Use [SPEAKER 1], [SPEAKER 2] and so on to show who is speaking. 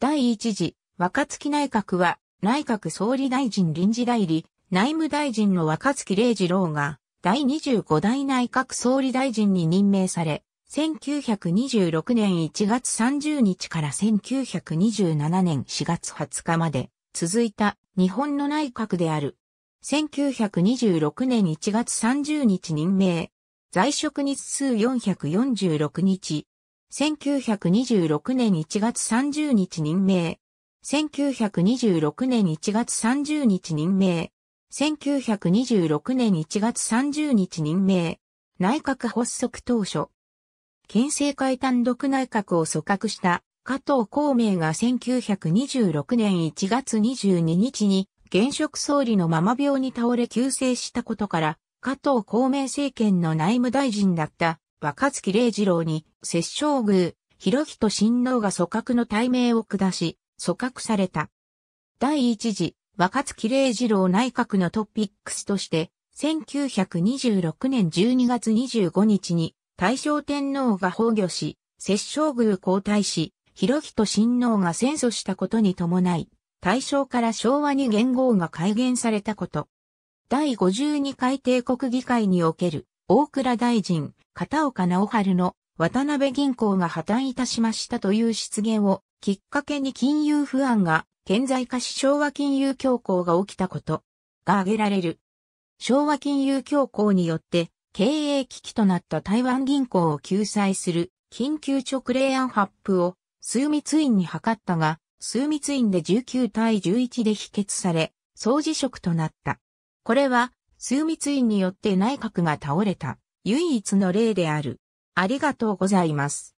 [SPEAKER 1] 第一次、若月内閣は、内閣総
[SPEAKER 2] 理大臣臨時代理、内務大臣の若月礼二郎が、第25代内閣総理大臣に任命され、1926年1月30日から1927年4月20日まで続いた日本の内閣である。1926年1月30日任命。在職日数446日、1926年1月30日任命。1926年1月30日任命。1926年1月30日任命。内閣発足当初。県政会単独内閣を組閣した加藤孔明が1926年1月22日に現職総理のまま病に倒れ急逝したことから、加藤孔明政権の内務大臣だった若月礼二郎に、摂政宮、広人親王が組閣の大名を下し、組閣された。第一次、若月礼二郎内閣のトピックスとして、1926年12月25日に、大正天皇が崩御し、摂政宮皇太子、広人親王が戦争したことに伴い、大正から昭和に元号が改元されたこと。第52回帝国議会における大倉大臣、片岡直春の渡辺銀行が破綻いたしましたという失言をきっかけに金融不安が顕在化し昭和金融恐慌が起きたことが挙げられる。昭和金融恐慌によって経営危機となった台湾銀行を救済する緊急直令案発布を数密院に図ったが、数密院で19対11で否決され、総辞職となった。これは枢密院によって内閣が倒れた
[SPEAKER 1] 唯一の例である。ありがとうございます。